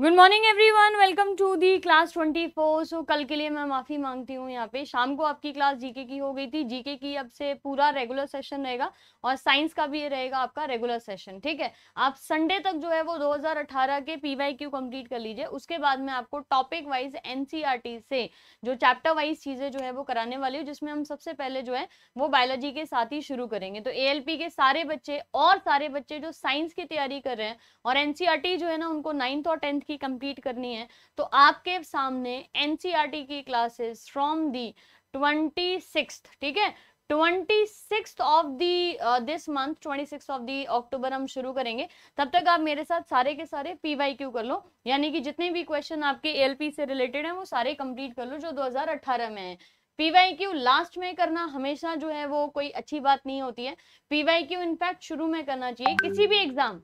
Good morning everyone welcome to the class twenty four so कल के लिए मैं माफ़ी मांगती हूँ यहाँ पे शाम को आपकी क्लास जीके की हो गई थी जीके की अब से पूरा रेगुलर सेशन रहेगा और साइंस का भी रहेगा आपका रेगुलर सेशन ठीक है आप संडे तक जो है वो 2018 के पी वाई क्यू कम्प्लीट कर लीजिए उसके बाद में आपको टॉपिक वाइज एन से जो चैप्टर वाइज चीज़ें जो है वो कराने वाली हूँ जिसमें हम सबसे पहले जो है वो बायोलॉजी के साथ ही शुरू करेंगे तो ए के सारे बच्चे और सारे बच्चे जो साइंस की तैयारी कर रहे हैं और एन e जो है ना उनको नाइन्थ और टेंथ परसेंट की कंप्लीट करनी है तो आपके सामने एनसीईआरटी e की क्लासेस फ्रॉम दी ट्वेंटी ठीक है twenty six of the this month twenty six of the October हम शुरू करेंगे तब तक आप मेरे साथ सारे के सारे पी वाई क्यू कर लो यानी कि जितने भी क्वेश्चन आपके एल पी से रिलेटेड हैं वो सारे कंप्लीट कर लो जो 2018 में है पी क्यू लास्ट में करना हमेशा जो है वो कोई अच्छी बात नहीं होती है पी वाई क्यू इनफैक्ट शुरू में करना चाहिए किसी भी एग्जाम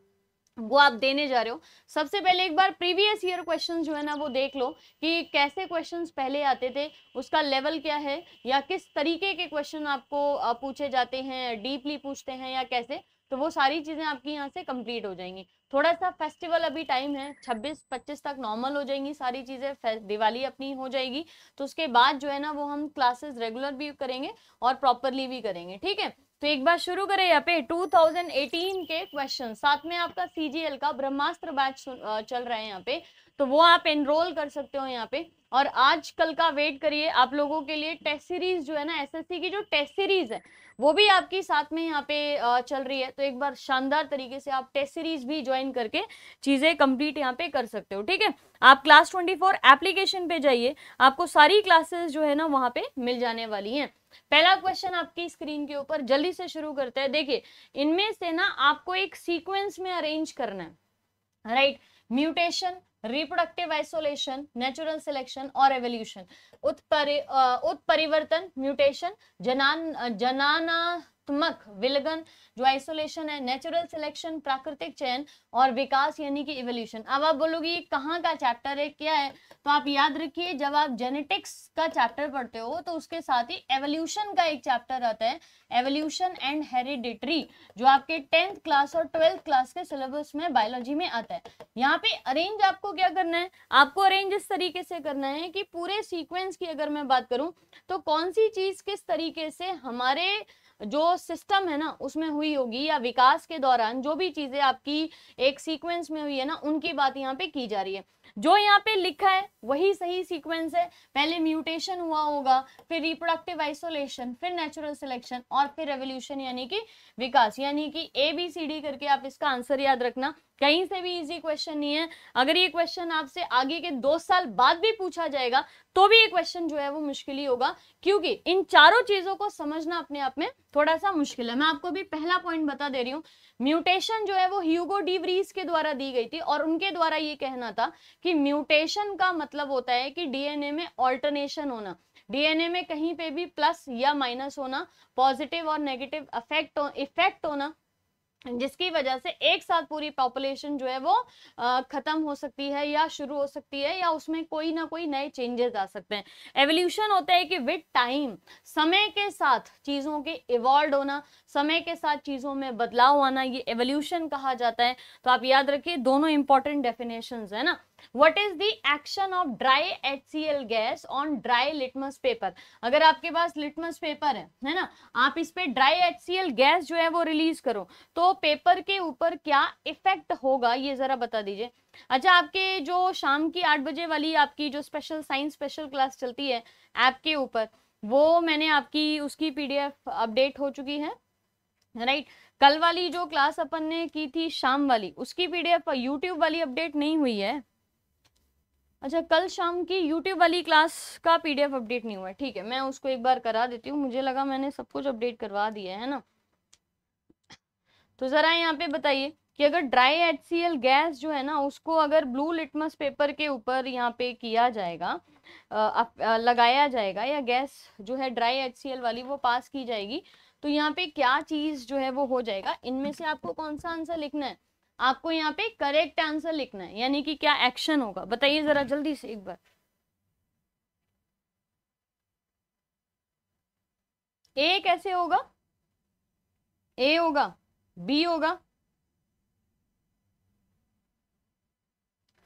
वो आप देने जा रहे हो सबसे पहले एक बार प्रीवियस ईयर क्वेश्चन जो है ना वो देख लो कि कैसे क्वेश्चंस पहले आते थे उसका लेवल क्या है या किस तरीके के क्वेश्चन आपको पूछे जाते हैं डीपली पूछते हैं या कैसे तो वो सारी चीज़ें आपकी यहाँ से कंप्लीट हो जाएंगी थोड़ा सा फेस्टिवल अभी टाइम है 26-25 तक नॉर्मल हो जाएंगी सारी चीज़ें दिवाली अपनी हो जाएगी तो उसके बाद जो है ना वो हम क्लासेस रेगुलर भी करेंगे और प्रॉपरली भी करेंगे ठीक है तो एक बार शुरू करें यहाँ पे 2018 के क्वेश्चन साथ में आपका सीजीएल का ब्रह्मास्त्र बैच चल रहा है यहाँ पे तो वो आप एनरोल कर सकते हो यहाँ पे और आज कल का वेट करिए आप लोगों के लिए टेस्ट सीरीज जो है ना एसएससी की जो टेस्ट सीरीज है वो भी आपकी साथ में यहाँ पे चल रही है तो एक बार शानदार तरीके से आप टेस्ट सीरीज भी ज्वाइन करके चीज़ें कंप्लीट यहाँ पे कर सकते हो ठीक है आप क्लास ट्वेंटी फोर एप्लीकेशन पे जाइए आपको सारी क्लासेस जो है ना वहाँ पे मिल जाने वाली हैं पहला क्वेश्चन आपकी स्क्रीन के ऊपर जल्दी से शुरू करते हैं देखिए इनमें से ना आपको एक सीक्वेंस में अरेन्ज करना है right mutation reproductive isolation natural selection और एवोल्यूशन उत्परि उत्परिवर्तन म्यूटेशन जनान जनाना गुणात्मक विलगन जो आइसोलेशन है नेचुरल सिलेक्शन प्राकृतिक चयन और विकास यानी कि इवोल्यूशन अब आप बोलोगे कहाँ का चैप्टर है क्या है तो आप याद रखिए जब आप जेनेटिक्स का चैप्टर पढ़ते हो तो उसके साथ ही एवोल्यूशन का एक चैप्टर आता है एवोल्यूशन एंड हेरिडिटरी जो आपके टेंथ क्लास और ट्वेल्थ क्लास के सिलेबस में बायोलॉजी में आता है यहाँ पे अरेंज आपको क्या करना है आपको अरेंज इस तरीके से करना है कि पूरे सीक्वेंस की अगर मैं बात करूं तो कौन सी चीज किस तरीके से हमारे जो सिस्टम है ना उसमें हुई होगी या विकास के दौरान जो भी चीज़ें आपकी एक सीक्वेंस में हुई है ना उनकी बात यहाँ पे की जा रही है जो यहाँ पे लिखा है वही सही सीक्वेंस है पहले म्यूटेशन हुआ होगा फिर रिप्रोडक्टिव आइसोलेशन फिर नेचुरल सिलेक्शन और फिर रेवोल्यूशन यानी कि विकास यानी कि ए बी सी डी करके आप इसका आंसर याद रखना कहीं से भी इजी क्वेश्चन नहीं है अगर ये क्वेश्चन आपसे आगे के दो साल बाद भी पूछा जाएगा तो भी ये क्वेश्चन जो है वो मुश्किल ही होगा क्योंकि इन चारों चीजों को समझना अपने आप में थोड़ा सा मुश्किल है मैं आपको भी पहला पॉइंट बता दे रही हूँ म्यूटेशन जो है वो ह्यूगो डीवरीज के द्वारा दी गई थी और उनके द्वारा ये कहना था कि म्यूटेशन का मतलब होता है कि डीएनए में ऑल्टरनेशन होना डीएनए में कहीं पे भी प्लस या माइनस होना पॉजिटिव और नेगेटिव अफेक्ट इफेक्ट होना जिसकी वजह से एक साथ पूरी पॉपुलेशन जो है वो ख़त्म हो सकती है या शुरू हो सकती है या उसमें कोई ना कोई नए चेंजेस आ सकते हैं एवोल्यूशन होता है कि विद टाइम समय के साथ चीज़ों के इवॉल्व होना समय के साथ चीज़ों में बदलाव आना ये एवोल्यूशन कहा जाता है तो आप याद रखिए दोनों इंपॉर्टेंट डेफिनेशन है ना what is the action of dry H C L gas on dry litmus paper अगर आपके पास लिटमस पेपर है है ना आप इस पे dry H C L gas जो है वो रिलीज करो तो पेपर के ऊपर क्या इफेक्ट होगा ये जरा बता दीजिए अच्छा आपके जो शाम की आठ बजे वाली आपकी जो स्पेशल साइंस स्पेशल क्लास चलती है ऐप के ऊपर वो मैंने आपकी उसकी पी डी एफ अपडेट हो चुकी है राइट right? कल वाली जो क्लास अपन ने की थी शाम वाली उसकी पीडीएफ यूट्यूब वाली अपडेट नहीं हुई है अच्छा कल शाम की यूट्यूब वाली क्लास का पीडीएफ अपडेट नहीं हुआ है ठीक है मैं उसको एक बार करा देती हूँ मुझे लगा मैंने सब कुछ अपडेट करवा दिया है ना तो ज़रा यहाँ पे बताइए कि अगर ड्राई एच गैस जो है ना उसको अगर ब्लू लिटमस पेपर के ऊपर यहाँ पे किया जाएगा आ, आ, लगाया जाएगा या गैस जो है ड्राई एच वाली वो पास की जाएगी तो यहाँ पे क्या चीज़ जो है वो हो जाएगा इनमें से आपको कौन सा आंसर लिखना है आपको यहाँ पे करेक्ट आंसर लिखना है यानी कि क्या एक्शन होगा बताइए जरा जल्दी से एक बार ए कैसे होगा ए होगा बी होगा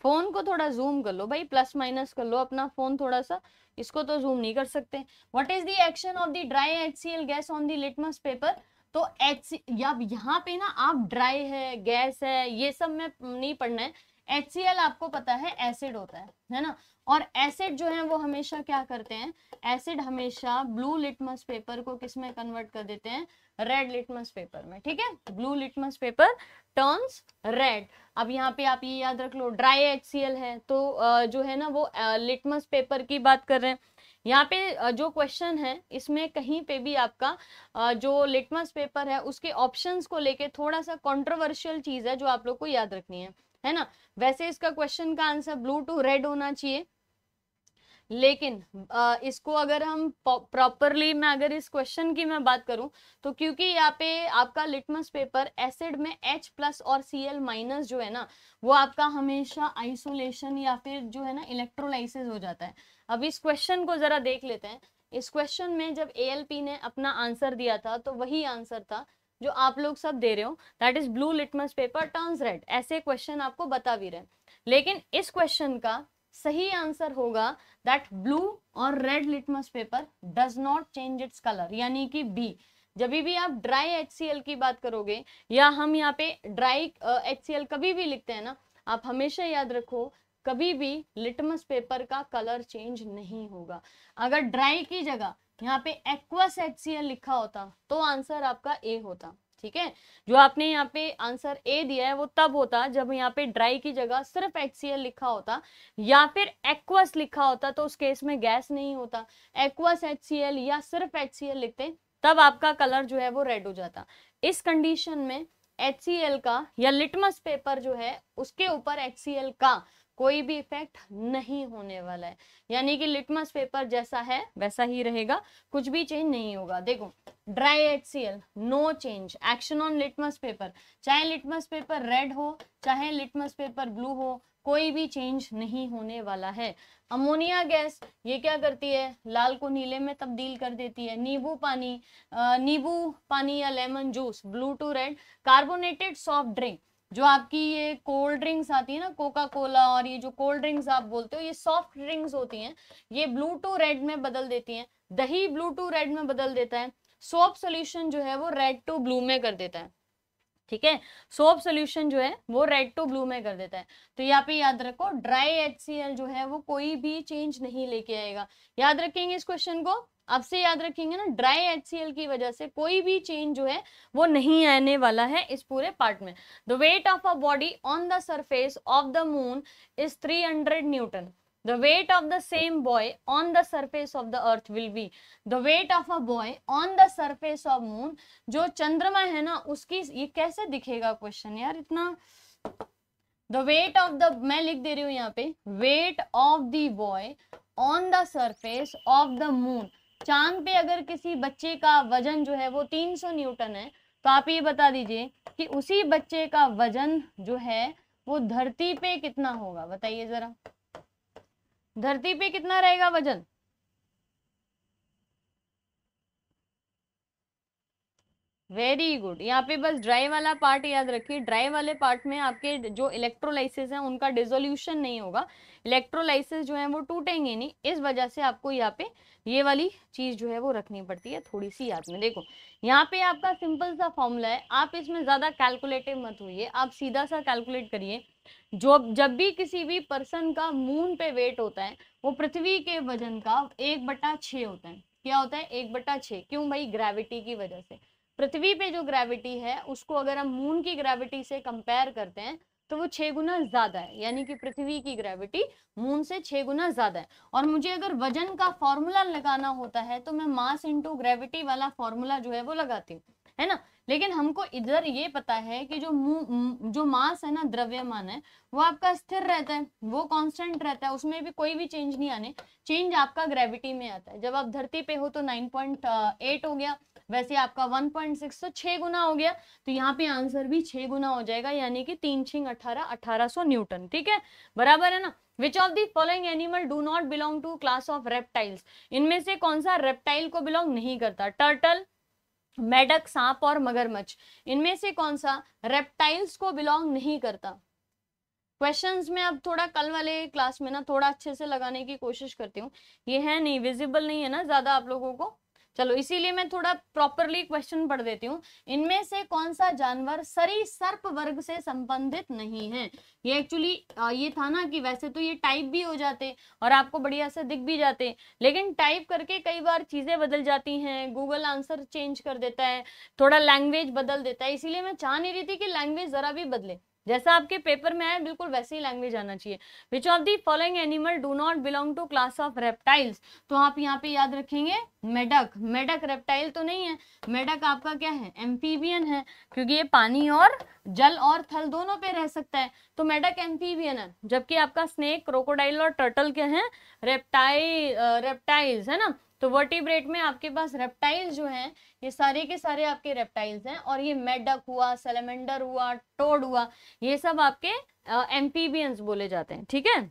फोन को थोड़ा जूम कर लो भाई प्लस माइनस कर लो अपना फोन थोड़ा सा इसको तो जूम नहीं कर सकते what is the action of the dry HCL gas on the litmus paper तो एच या यहाँ पे ना आप ड्राई है गैस है ये सब में नहीं पढ़ना है एच आपको पता है एसिड होता है है ना और एसिड जो है वो हमेशा क्या करते हैं एसिड हमेशा ब्लू लिटमस पेपर को किस में कन्वर्ट कर देते हैं रेड लिटमस पेपर में ठीक है blue litmus paper turns red अब यहाँ पे आप ये याद रख लो ड्राई एच है तो जो है ना वो लिटमस पेपर की बात कर रहे हैं यहाँ पे जो क्वेश्चन है इसमें कहीं पे भी आपका जो लिटमस पेपर है उसके ऑप्शंस को लेके थोड़ा सा कंट्रोवर्शियल चीज है जो आप लोग को याद रखनी है है ना वैसे इसका क्वेश्चन का आंसर ब्लू टू रेड होना चाहिए लेकिन इसको अगर हम प्रॉपरली मैं अगर इस क्वेश्चन की मैं बात करूं तो क्योंकि यहाँ पे आपका लिटमस पेपर एसिड में H प्लस और Cl माइनस जो है ना वो आपका हमेशा आइसोलेशन या फिर जो है ना इलेक्ट्रोलाइसिस हो जाता है अब इस क्वेश्चन को जरा देख लेते हैं इस क्वेश्चन में जब ए ने अपना आंसर दिया था तो वही आंसर था जो आप लोग सब दे रहे हो that is blue litmus paper turns red ऐसे क्वेश्चन आपको बता भी रहे हैं लेकिन इस क्वेश्चन का सही आंसर होगा दैट ब्लू और red litmus paper does not change its colour यानी कि बी जब भी आप ड्राई एच की बात करोगे या हम यहाँ पे ड्राई एच uh, कभी भी लिखते हैं ना आप हमेशा याद रखो कभी भी लिटमस पेपर का कलर चेंज नहीं होगा अगर ड्राई की जगह यहाँ पे एक्वस एचसीएल लिखा होता तो आंसर आपका ए होता ठीक है जो आपने यहाँ पे आंसर ए दिया है वो तब होता जब यहाँ पे ड्राई की जगह सिर्फ एक्सीएल लिखा होता या फिर एक्वस लिखा होता तो उस केस में गैस नहीं होता एक्वस एचसीएल या सिर्फ एचसीएल लिखते तब आपका कलर जो है वो रेड हो जाता इस कंडीशन में एच का या लिटमस पेपर जो है उसके ऊपर एच का कोई भी इफेक्ट नहीं होने वाला है यानी कि लिटमस पेपर जैसा है वैसा ही रहेगा कुछ भी चेंज नहीं होगा देखो dry H C L no change action on litmus paper चाहे लिटमस पेपर रेड हो चाहे लिटमस पेपर ब्लू हो कोई भी चेंज नहीं होने वाला है अमोनिया गैस ये क्या करती है लाल को नीले में तब्दील कर देती है नींबू पानी नींबू पानी या lemon juice blue to red carbonated soft drink जो आपकी ये कोल्ड ड्रिंक्स आती है ना कोका कोला और ये जो कोल्ड ड्रिंक्स आप बोलते हो ये सॉफ्ट ड्रिंक्स होती हैं ये ब्लू टू रेड में बदल देती हैं दही ब्लू टू रेड में बदल देता है सोप सोल्यूशन जो है वो रेड टू ब्लू में कर देता है ठीक है सोप सोल्यूशन जो है वो रेड टू ब्लू में कर देता है तो यहाँ पे याद रखो ड्राई एच जो है वो कोई भी चेंज नहीं लेके आएगा याद रखेंगे इस क्वेश्चन को अब से याद रखेंगे ना ड्राई एच की वजह से कोई भी चेंज जो है वो नहीं आने वाला है इस पूरे पार्ट में the weight of a body on the surface of the moon is 300 hundred newton the weight of the same boy on the surface of the earth will be the weight of a boy on the surface of moon जो चंद्रमा है ना उसकी ये कैसे दिखेगा question यार इतना द वेट ऑफ द मैं लिख दे रही हूं यहाँ पे weight of the boy on the surface of the moon चांद पे अगर किसी बच्चे का वजन जो है वो 300 न्यूटन है तो आप ये बता दीजिए कि उसी बच्चे का वजन जो है वो धरती पे कितना होगा बताइए जरा धरती पे कितना रहेगा वजन वेरी गुड यहाँ पे बस ड्राई वाला पार्ट याद रखिए ड्राई वाले पार्ट में आपके जो इलेक्ट्रोलाइसिस है उनका डिजोल्यूशन नहीं होगा इलेक्ट्रोलाइसिस जो है वो टूटेंगे नहीं इस वजह से आपको यहाँ पे ये वाली चीज़ जो है वो रखनी पड़ती है थोड़ी सी याद में देखो यहाँ पे आपका सिंपल सा फॉर्मूला है आप इसमें ज़्यादा कैलकुलेटिव मत होइए आप सीधा सा कैलकुलेट करिए जो जब भी किसी भी पर्सन का मून पे वेट होता है वो पृथ्वी के वजन का एक बटा होता है क्या होता है एक बटा क्यों भाई ग्रेविटी की वजह से पृथ्वी पे जो ग्रेविटी है उसको अगर हम मून की ग्रेविटी से कंपेयर करते हैं तो वो छह गुना ज़्यादा है यानी कि पृथ्वी की ग्रेविटी मून से छह गुना ज़्यादा है और मुझे अगर वजन का फॉर्मूला लगाना होता है तो मैं मास इंटू ग्रेविटी वाला फॉर्मूला जो है वो लगाती हूँ है ना लेकिन हमको इधर ये पता है कि जो जो मास है ना द्रव्यमान है वो आपका स्थिर रहता है वो कांस्टेंट रहता है उसमें भी कोई भी चेंज नहीं आने चेंज आपका ग्रेविटी में आता है जब आप धरती पे हो तो 9.8 हो गया वैसे आपका 1.6 तो छः गुना हो गया तो यहाँ पे आंसर भी छः गुना हो जाएगा यानी कि तीन छिंग अठारह अठारह सौ न्यूटन ठीक है बराबर है ना which of the following animal do not belong to class of reptiles इनमें से कौन सा रेप्टाइल को बिलोंग नहीं करता टर्टल मेडक सांप और मगरमच्छ इनमें से कौन सा रेप्टाइल्स को बिलोंग नहीं करता क्वेश्चंस में अब थोड़ा कल वाले क्लास में ना थोड़ा अच्छे से लगाने की कोशिश करती हूँ ये है नहीं विजिबल नहीं है ना ज्यादा आप लोगों को चलो इसीलिए मैं थोड़ा प्रॉपरली क्वेश्चन पढ़ देती हूँ इनमें से कौन सा जानवर सरी सर्प वर्ग से संबंधित नहीं है ये एक्चुअली ये था ना कि वैसे तो ये टाइप भी हो जाते और आपको बढ़िया से दिख भी जाते लेकिन टाइप करके कई बार चीजें बदल जाती हैं गूगल आंसर चेंज कर देता है थोड़ा लैंग्वेज बदल देता है इसीलिए मैं चाह नहीं रही थी कि लैंग्वेज जरा भी बदले जैसा आपके पेपर में आया बिल्कुल वैसे ही लैंग्वेज आना चाहिए which of the following animal do not belong to class of reptiles तो आप यहाँ पे याद रखेंगे मेडक मेडक रेप्टाइल तो नहीं है मेडक आपका क्या है एम्फीबियन है क्योंकि ये पानी और जल और थल दोनों पे रह सकता है तो मेडक एम्फीबियन है जबकि आपका स्नेक क्रोकोडाइल और टर्टल क्या है रेप्टाइल रेप्टाइल्स है ना तो वर्टिब्रेट में आपके पास रेप्टाइल्स जो हैं ये सारे के सारे आपके रेप्टाइल्स हैं और ये मेडक हुआ सेलेमेंडर हुआ टोड हुआ ये सब आपके एम्पीबियंस बोले जाते हैं ठीक है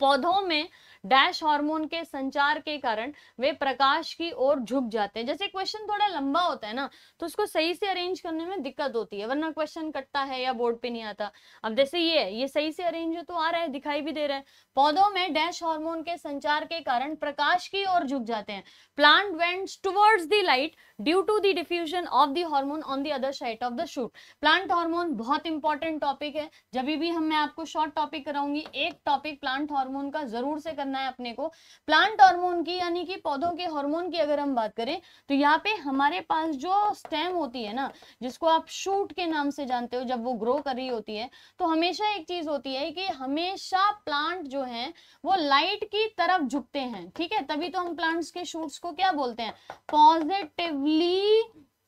पौधों में डैश हार्मोन के संचार के कारण वे प्रकाश की ओर झुक जाते हैं जैसे क्वेश्चन थोड़ा लंबा होता है ना तो उसको सही से अरेंज करने में दिक्कत होती है वरना क्वेश्चन कटता है या बोर्ड पे नहीं आता अब जैसे ये ये सही से अरेंज हो तो आ रहा है दिखाई भी दे रहा है पौधों में डैश हार्मोन के संचार के कारण प्रकाश की ओर झुक जाते हैं plant bends towards the light due to the diffusion of the hormone on the other side of the shoot plant hormone बहुत इंपॉर्टेंट टॉपिक है जब भी हम मैं आपको शॉर्ट टॉपिक कराऊंगी एक टॉपिक प्लांट हार्मोन का जरूर से करना करना है अपने को प्लांट हार्मोन की यानी कि पौधों के हार्मोन की अगर हम बात करें तो यहाँ पे हमारे पास जो स्टेम होती है ना जिसको आप शूट के नाम से जानते हो जब वो ग्रो कर रही होती है तो हमेशा एक चीज होती है कि हमेशा प्लांट जो है वो लाइट की तरफ झुकते हैं ठीक है तभी तो हम प्लांट्स के शूट्स को क्या बोलते हैं पॉजिटिवली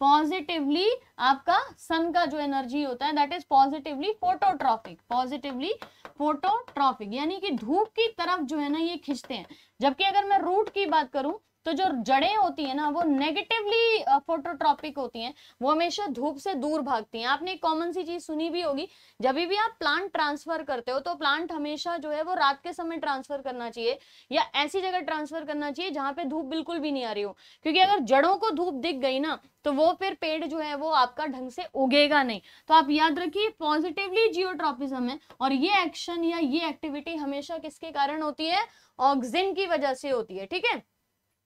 पॉजिटिवली आपका सन का जो एनर्जी होता है that is positively phototropic positively phototropic यानी कि धूप की तरफ जो है ना ये खींचते हैं जबकि अगर मैं रूट की बात करूं तो जो जड़ें होती है ना वो नेगेटिवली फोटोट्रॉपिक होती हैं वो हमेशा धूप से दूर भागती हैं आपने एक कॉमन सी चीज सुनी भी होगी जब भी आप प्लांट ट्रांसफर करते हो तो प्लांट हमेशा जो है वो रात के समय ट्रांसफर करना चाहिए या ऐसी जगह ट्रांसफर करना चाहिए जहां पे धूप बिल्कुल भी नहीं आ रही हो क्योंकि अगर जड़ों को धूप दिख गई ना तो वो फिर पेड़ जो है वो आपका ढंग से उगेगा नहीं तो आप याद रखिए पॉजिटिवली जियोट्रॉपिज्म है और ये एक्शन या ये एक्टिविटी हमेशा किसके कारण होती है ऑक्सीजन की वजह से होती है ठीक है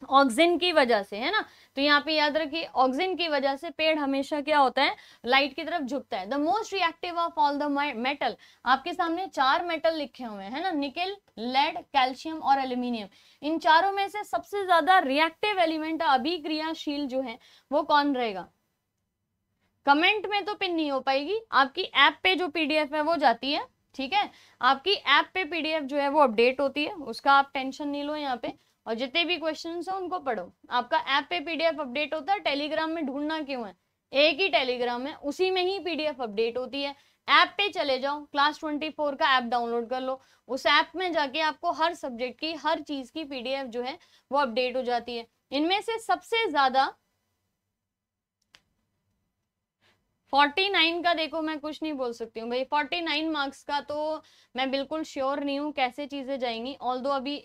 ऑक्सीजन की वजह से है ना तो यहाँ पे याद रखिए ऑक्सीजन की वजह से पेड़ हमेशा क्या होता है लाइट की तरफ झुकता है the most reactive of all the metal आपके सामने चार मेटल लिखे हुए हैं ना निकेल लेड कैल्शियम और एल्यूमिनियम इन चारों में से सबसे ज्यादा रिएक्टिव एलिमेंट अभिक्रियाशील जो है वो कौन रहेगा कमेंट में तो पिन नहीं हो पाएगी आपकी ऐप पे जो पीडीएफ है वो जाती है ठीक है आपकी ऐप पे पीडीएफ जो है वो अपडेट होती है उसका आप टेंशन नहीं लो यहाँ पे और जितने भी क्वेश्चन है उनको पढ़ो आपका ऐप पे पीडीएफ अपडेट होता है टेलीग्राम में ढूंढना क्यों है एक ही टेलीग्राम है उसी में ही पीडीएफ अपडेट होती है ऐप पे चले जाओ क्लास ट्वेंटी फोर का ऐप डाउनलोड कर लो उस ऐप में जाके आपको हर सब्जेक्ट की हर चीज की पीडीएफ जो है वो अपडेट हो जाती है इनमें से सबसे ज्यादा फोर्टी नाइन का देखो मैं कुछ नहीं बोल सकती हूँ भाई फोर्टी नाइन मार्क्स का तो मैं बिल्कुल श्योर नहीं हूँ कैसे चीज़ें जाएंगी ऑल अभी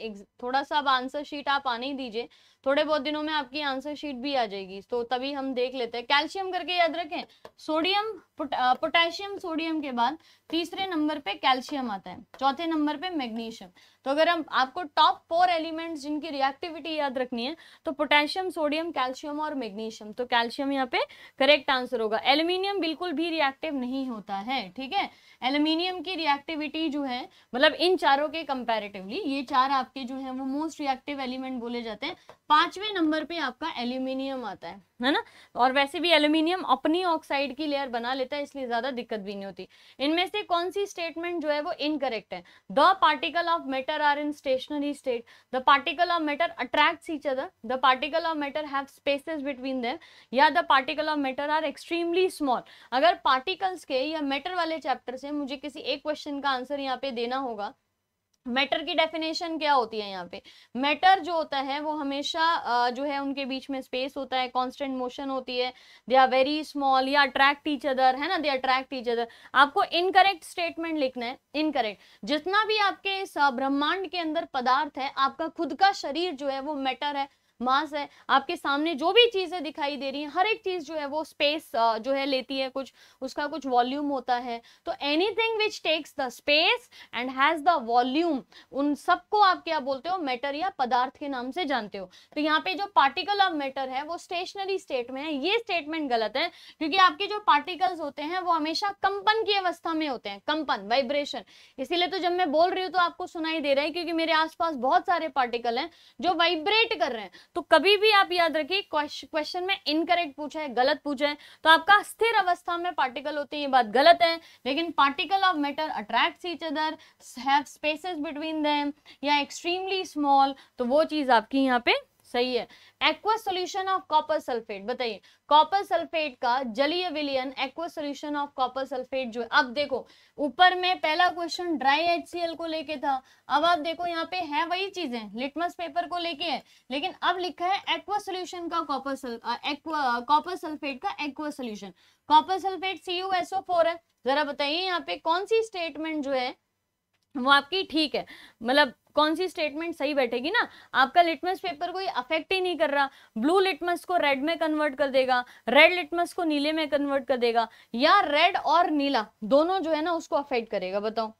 थोड़ा सा अब आंसर शीट आप आने ही दीजिए थोड़े बहुत दिनों में आपकी आंसर शीट भी आ जाएगी तो तभी हम देख लेते हैं कैल्शियम करके याद रखें सोडियम पोटेशियम सोडियम के बाद तीसरे नंबर पे कैल्शियम आता है चौथे नंबर पे मैग्नीशियम तो अगर हम आपको टॉप फोर एलिमेंट्स जिनकी रिएक्टिविटी याद रखनी है तो पोटेशियम सोडियम कैल्शियम और मैग्नीशियम तो कैल्शियम यहाँ पे करेक्ट आंसर होगा एल्यूमिनियम बिल्कुल भी रिएक्टिव नहीं होता है ठीक है एल्यूमिनियम की रिएक्टिविटी जो है मतलब इन चारों के कंपैरेटिवली ये चार आपके जो है वो मोस्ट रिएक्टिव एलिमेंट बोले जाते हैं पांचवें नंबर पे आपका एल्यूमिनियम आता है है ना और वैसे भी एल्यूमिनियम अपनी ऑक्साइड की लेयर बना लेता है इसलिए ज्यादा दिक्कत भी नहीं होती इनमें से कौन सी स्टेटमेंट जो है वो इनकरेक्ट है the particle of matter are in stationary state the particle of matter attract each other the particle of matter have spaces between them या the particle of matter are extremely small अगर particles के या matter वाले chapter से से मुझे किसी एक क्वेश्चन का आंसर यहाँ पे देना होगा मैटर की डेफिनेशन क्या होती है यहाँ पे मैटर जो होता है वो हमेशा जो है उनके बीच में स्पेस होता है कांस्टेंट मोशन होती है दे आर वेरी स्मॉल या अट्रैक्ट ईच अदर है ना दे अट्रैक्ट ईच अदर आपको इनकरेक्ट स्टेटमेंट लिखना है इनकरेक्ट जितना भी आपके इस ब्रह्मांड के अंदर पदार्थ है आपका खुद का शरीर जो है वो मैटर है मास है आपके सामने जो भी चीज़ें दिखाई दे रही हैं हर एक चीज़ जो है वो स्पेस जो है लेती है कुछ उसका कुछ वॉल्यूम होता है तो anything which takes the space and has the volume उन सबको आप क्या बोलते हो मैटर या पदार्थ के नाम से जानते हो तो यहाँ पे जो पार्टिकल ऑफ मैटर है वो स्टेशनरी स्टेट में है ये स्टेटमेंट गलत है क्योंकि आपके जो पार्टिकल्स होते हैं वो हमेशा कंपन की अवस्था में होते हैं कंपन वाइब्रेशन इसीलिए तो जब मैं बोल रही हूँ तो आपको सुनाई दे रहा है क्योंकि मेरे आसपास बहुत सारे पार्टिकल हैं जो वाइब्रेट कर रहे हैं तो कभी भी आप याद रखिए क्वेश्चन में इनकरेक्ट पूछा है गलत पूछा है तो आपका स्थिर अवस्था में पार्टिकल होते हैं ये बात गलत है लेकिन particle of matter attract each other have between या एक्सट्रीमली स्मॉल तो वो चीज़ आपकी यहाँ पे सही है aqua solution of copper sulphate बताइए कॉपर सल्फेट का जलीय विलियन aqua solution of copper sulphate जो है अब देखो ऊपर में पहला क्वेश्चन ड्राई एचसीएल को लेके था अब आप देखो यहाँ पे है वही चीजें लिटमस पेपर को लेके है लेकिन अब लिखा है एक्वा सोल्यूशन का कॉपर एक्वा कॉपर सल्फेट का एक्वा सोल्यूशन कॉपर सल्फेट सी है जरा बताइए यहाँ पे कौन सी स्टेटमेंट जो है वो आपकी ठीक है मतलब कौन सी स्टेटमेंट सही बैठेगी ना आपका लिटमस पेपर कोई अफेक्ट ही नहीं कर रहा ब्लू लिटमस को रेड में कन्वर्ट कर देगा रेड लिटमस को नीले में कन्वर्ट कर देगा या रेड और नीला दोनों जो है ना उसको अफेक्ट करेगा बताओ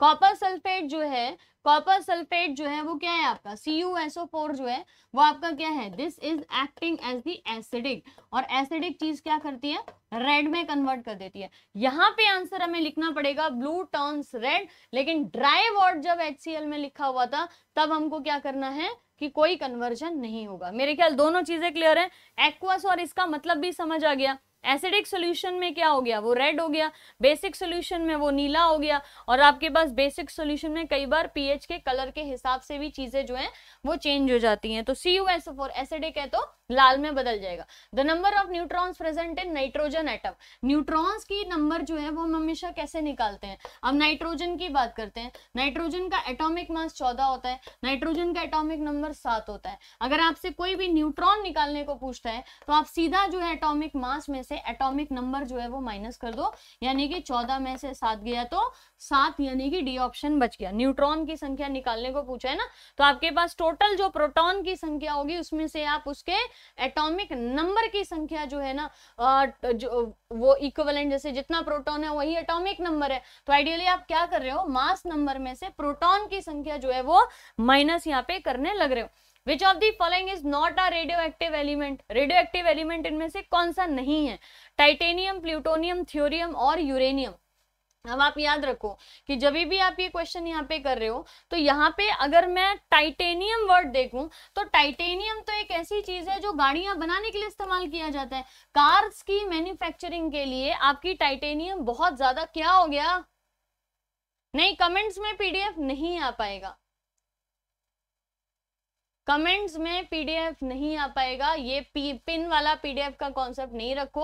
कॉपर सल्फेट जो है कॉपर सल्फेट जो है वो क्या है आपका CuSO4 जो है वो आपका क्या है this is acting as the acidic और एसिडिक चीज क्या करती है रेड में कन्वर्ट कर देती है यहाँ पे आंसर हमें लिखना पड़ेगा ब्लू टर्न्स रेड लेकिन ड्राई वर्ड जब एल में लिखा हुआ था तब हमको क्या करना है कि कोई कन्वर्जन नहीं होगा मेरे ख्याल दोनों चीजें क्लियर है एक्वास और इसका मतलब भी समझ आ गया एसिडिक सोल्यूशन में क्या हो गया वो रेड हो गया बेसिक सोल्यूशन में वो नीला हो गया और आपके पास बेसिक सोल्यूशन में कई बार पीएच के कलर के हिसाब से भी चीजें जो हैं वो चेंज हो जाती हैं तो C U S four acidic है तो लाल में बदल जाएगा the number of neutrons present in nitrogen atom neutrons की नंबर जो है वो हम हमेशा कैसे निकालते हैं अब नाइट्रोजन की बात करते हैं नाइट्रोजन का एटॉमिक मास चौदह होता है नाइट्रोजन का एटॉमिक नंबर सात होता है अगर आपसे कोई भी न्यूट्रॉन निकालने को पूछता है तो आप सीधा जो है एटॉमिक मास में से एटॉमिक नंबर जो है वो माइनस कर दो यानी कि चौदह में से सात गया तो सात यानी कि डी ऑप्शन बच गया न्यूट्रॉन की संख्या निकालने को पूछा है ना तो आपके पास टोटल जो प्रोटॉन की संख्या होगी उसमें से आप उसके एटॉमिक नंबर की संख्या जो है ना जो वो इक्वलेंट जैसे जितना प्रोटोन है वही एटोमिक नंबर है तो आइडियली आप क्या कर रहे हो मास नंबर में से प्रोटोन की संख्या जो है वो माइनस यहाँ पे करने लग रहे हो which of the following is not a radioactive element radioactive element इनमें से कौन सा नहीं है टाइटेनियम प्लूटोनियम थ्योरियम और यूरेनियम अब आप याद रखो कि जब भी आप ये क्वेश्चन यहाँ पे कर रहे हो तो यहाँ पे अगर मैं टाइटेनियम वर्ड देखूं तो टाइटेनियम तो एक ऐसी चीज है जो गाड़ियां बनाने के लिए इस्तेमाल किया जाता है कार्स की मैन्युफैक्चरिंग के लिए आपकी टाइटेनियम बहुत ज्यादा क्या हो गया नहीं कमेंट्स में पीडीएफ नहीं आ पाएगा कमेंट्स में पीडीएफ नहीं आ पाएगा ये पी पिन वाला पीडीएफ का कॉन्सेप्ट नहीं रखो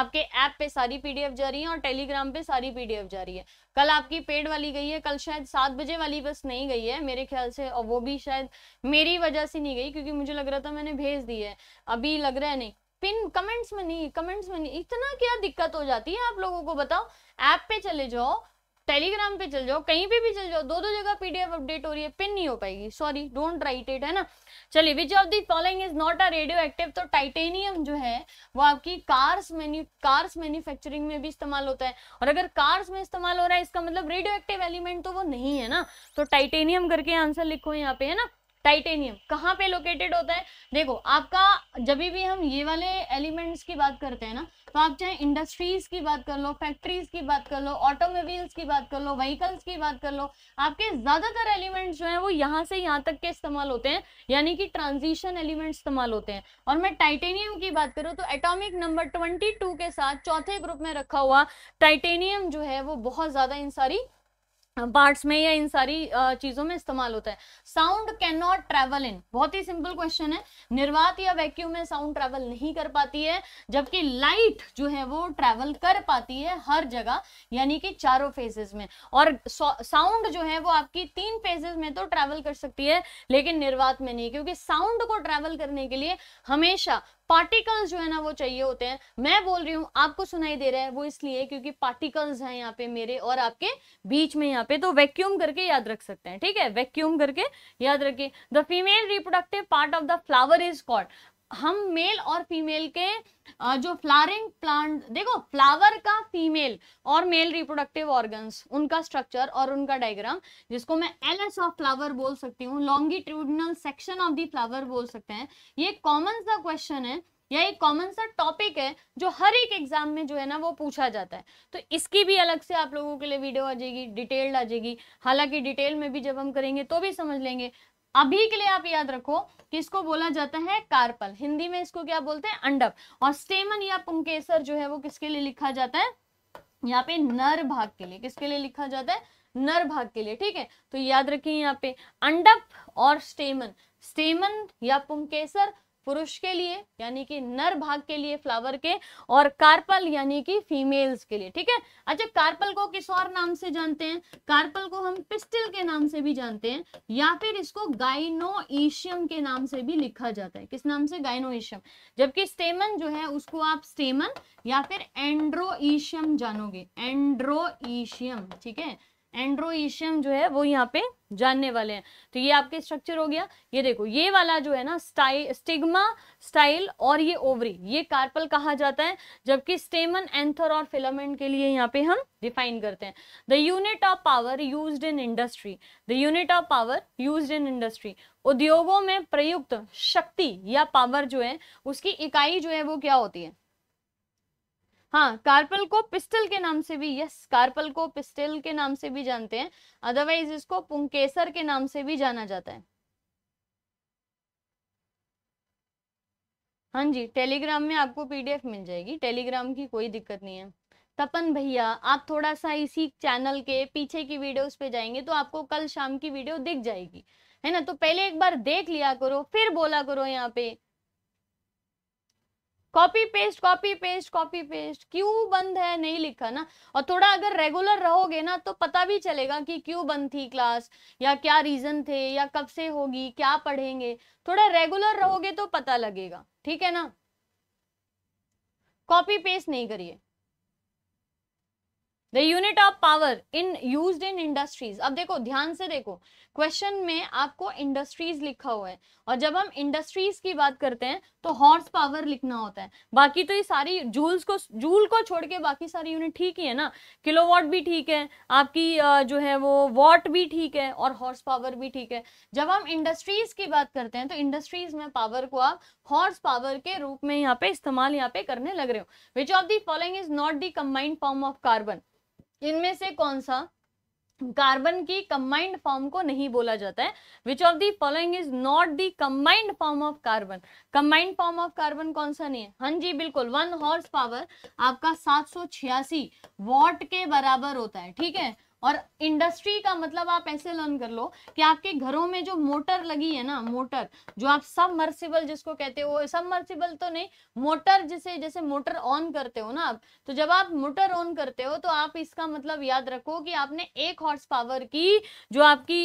आपके ऐप पे सारी पीडीएफ जा रही है और टेलीग्राम पे सारी पीडीएफ जा रही है कल आपकी पेड वाली गई है कल शायद सात बजे वाली बस नहीं गई है मेरे ख्याल से और वो भी शायद मेरी वजह से नहीं गई क्योंकि मुझे लग रहा था मैंने भेज दी है अभी लग रहा है नहीं पिन कमेंट्स में नहीं कमेंट्स में नहीं इतना क्या दिक्कत हो जाती है आप लोगों को बताओ ऐप पे चले जाओ टेलीग्राम पे चल जाओ कहीं पे भी चल जाओ दो दो जगह पीडीएफ अपडेट हो रही है पिन नहीं हो पाएगी सॉरी डोंट राइट इट है ना चलिए which of the following is not a radioactive तो टाइटेनियम जो है वो आपकी कार्स मैन्यू कार्स मैन्युफैक्चरिंग में भी इस्तेमाल होता है और अगर कार्स में इस्तेमाल हो रहा है इसका मतलब रेडियो एक्टिव एलिमेंट तो वो नहीं है ना तो टाइटेनियम करके आंसर लिखो यहाँ पे है ना टाइटेनियम कहाँ पे लोकेटेड होता है देखो आपका जब भी हम ये वाले एलिमेंट्स की बात करते हैं ना तो आप चाहे इंडस्ट्रीज की बात कर लो फैक्ट्रीज की बात कर लो ऑटोमोबाइल्स की बात कर लो व्हीकल्स की बात कर लो आपके ज़्यादातर एलिमेंट्स जो है वो यहाँ से यहाँ तक के इस्तेमाल होते हैं यानी कि ट्रांजिशन एलिमेंट इस्तेमाल होते हैं और मैं टाइटेनियम की बात करूँ तो एटोमिक नंबर ट्वेंटी के साथ चौथे ग्रुप में रखा हुआ टाइटेनियम जो है वो बहुत ज़्यादा इन सारी पार्ट्स में या इन सारी चीज़ों में इस्तेमाल होता है sound can not travel in बहुत ही सिंपल क्वेश्चन है निर्वात या वैक्यूम में साउंड ट्रेवल नहीं कर पाती है जबकि लाइट जो है वो ट्रैवल कर पाती है हर जगह यानी कि चारों फेजेस में और साउंड जो है वो आपकी तीन फेजेस में तो ट्रैवल कर सकती है लेकिन निर्वात में नहीं क्योंकि साउंड को ट्रेवल करने के लिए हमेशा पार्टिकल्स जो है ना वो चाहिए होते हैं मैं बोल रही हूँ आपको सुनाई दे रहा है वो इसलिए क्योंकि पार्टिकल्स हैं यहाँ पे मेरे और आपके बीच में यहाँ पे तो वैक्यूम करके याद रख सकते हैं ठीक है वैक्यूम करके याद रखिए the female reproductive part of the flower is called हम मेल और फीमेल के जो फ्लारिंग प्लांट देखो फ्लावर का फीमेल और मेल रिप्रोडक्टिव ऑर्गन्स उनका स्ट्रक्चर और उनका डायग्राम जिसको मैं एस ऑफ फ्लावर बोल सकती हूँ longitudinal section of the flower बोल सकते हैं ये कॉमन सा क्वेश्चन है या एक कॉमन सा टॉपिक है जो हर एक एग्जाम में जो है ना वो पूछा जाता है तो इसकी भी अलग से आप लोगों के लिए वीडियो आ जाएगी डिटेल्ड आ जाएगी हालांकि डिटेल में भी जब हम करेंगे तो भी समझ लेंगे अभी के लिए आप याद रखो कि इसको बोला जाता है कार्पल हिंदी में इसको क्या बोलते हैं अंडप और स्टेमन या पुंकेसर जो है वो किसके लिए लिखा जाता है यहाँ पे नर भाग के लिए किसके लिए लिखा जाता है नर भाग के लिए ठीक है तो याद रखिए यहाँ पे अंडप और स्टेमन स्टेमन या पुंकेसर पुरुष के लिए यानी कि नर भाग के लिए फ्लावर के और कार्पल यानी कि फीमेल्स के लिए ठीक है अच्छा कार्पल को किस और नाम से जानते हैं कार्पल को हम पिस्टिल के नाम से भी जानते हैं या फिर इसको ईशियम के नाम से भी लिखा जाता है किस नाम से ईशियम जबकि स्टेमन जो है उसको आप स्टेमन या फिर एंड्रोईशियम जानोगे एंड्रोईशियम ठीक है एंड्रोइशियम जो है वो यहाँ पे जानने वाले हैं तो ये आपके स्ट्रक्चर हो गया ये देखो ये वाला जो है ना स्टाइल स्टिग्मा स्टाइल और ये ओवरी ये कार्पल कहा जाता है जबकि स्टेमन एंथर और फिलामेंट के लिए यहाँ पे हम डिफाइन करते हैं the unit of power use in industry the unit of power use in industry उद्योगों में प्रयुक्त शक्ति या पावर जो है उसकी इकाई जो है वो क्या होती है हाँ कार्पल को पिस्टल के नाम से भी यस कार्पल को पिस्टल के नाम से भी जानते हैं अदरवाइज इसको पुंकेसर के नाम से भी जाना जाता है हाँ जी टेलीग्राम में आपको पीडीएफ मिल जाएगी टेलीग्राम की कोई दिक्कत नहीं है तपन भैया आप थोड़ा सा इसी चैनल के पीछे की वीडियोस पे जाएंगे तो आपको कल शाम की वीडियो दिख जाएगी है ना तो पहले एक बार देख लिया करो फिर बोला करो यहाँ पे copy paste copy paste copy paste क्यों बंद है नहीं लिखा ना और थोड़ा अगर रेगुलर रहोगे ना तो पता भी चलेगा कि क्यों बंद थी क्लास या क्या रीजन थे या कब से होगी क्या पढ़ेंगे थोड़ा रेगुलर रहोगे तो पता लगेगा ठीक है ना कॉपी पेस्ट नहीं करिए the unit of power in use in industries अब देखो ध्यान से देखो क्वेश्चन में आपको इंडस्ट्रीज लिखा हुआ है और जब हम इंडस्ट्रीज की बात करते हैं तो हॉर्स पावर लिखना होता है बाकी तो ये सारी जूल्स को जूल को छोड़ के बाकी सारी यूनिट ठीक ही है ना किलोवाट भी ठीक है आपकी जो है वो वॉट भी ठीक है और हॉर्स पावर भी ठीक है जब हम इंडस्ट्रीज की बात करते हैं तो इंडस्ट्रीज में पावर को आप हॉर्स पावर के रूप में यहाँ पे इस्तेमाल यहाँ पे करने लग रहे हो which of the following is not the form of carbon इनमें से कौन सा कार्बन की कंबाइंड फॉर्म को नहीं बोला जाता है which of the following is not the combined form of carbon combined form of carbon कौन सा नहीं है हाँ जी बिल्कुल वन हॉर्स पावर आपका सात सौ छियासी वॉट के बराबर होता है ठीक है और इंडस्ट्री का मतलब आप ऐसे लर्न कर लो कि आपके घरों में जो मोटर लगी है ना मोटर जो आप सब मर्सिबल जिसको कहते हो सब मर्सिबल तो नहीं मोटर जिसे जैसे मोटर ऑन करते हो ना आप तो जब आप मोटर ऑन करते हो तो आप इसका मतलब याद रखो कि आपने एक हॉर्स पावर की जो आपकी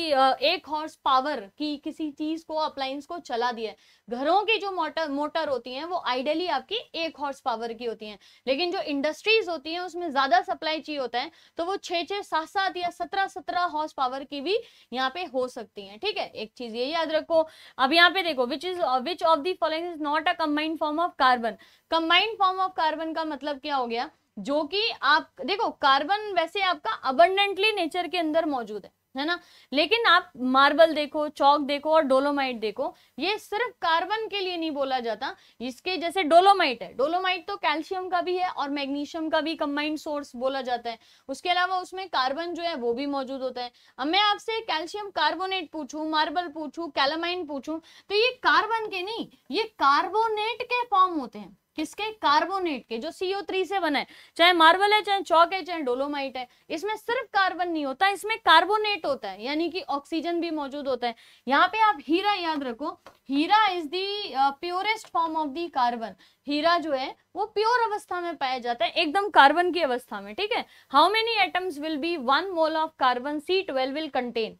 एक हॉर्स पावर की किसी चीज को अप्लाइंस को चला दिया है घरों की जो मोटर मोटर होती है वो आइडियली आपकी एक हॉर्स पावर की होती है लेकिन जो इंडस्ट्रीज होती है उसमें ज्यादा सप्लाई चाहिए होता है तो वो छे छः सात सात साथ या सत्रह सत्रह हॉर्स पावर की भी यहाँ पे हो सकती है ठीक है एक चीज ये याद रखो अब यहाँ पे देखो which is which of the following is not a combined form of carbon combined form of carbon का मतलब क्या हो गया जो कि आप देखो कार्बन वैसे आपका अबंडेंटली नेचर के अंदर मौजूद है है ना लेकिन आप मार्बल देखो चौक देखो और डोलोमाइट देखो ये सिर्फ कार्बन के लिए नहीं बोला जाता इसके जैसे डोलोमाइट है डोलोमाइट तो कैल्शियम का भी है और मैग्नीशियम का भी कंबाइंड सोर्स बोला जाता है उसके अलावा उसमें कार्बन जो है वो भी मौजूद होता है अब मैं आपसे कैल्शियम कार्बोनेट पूछू मार्बल पूछू कैलामाइन पूछू तो ये कार्बन के नहीं ये कार्बोनेट के फॉर्म होते हैं किसके कार्बोनेट के जो सीओ थ्री से बना है चाहे मार्बल है चाहे चौक है चाहे डोलोमाइट है इसमें सिर्फ कार्बन नहीं होता इसमें कार्बोनेट होता है यानी कि ऑक्सीजन भी मौजूद होता है यहाँ पे आप हीरा याद रखो हीरा is the purest form of the carbon हीरा जो है वो प्योर अवस्था में पाया जाता है एकदम कार्बन की अवस्था में ठीक है how many atoms will be one mole of carbon C twelve will contain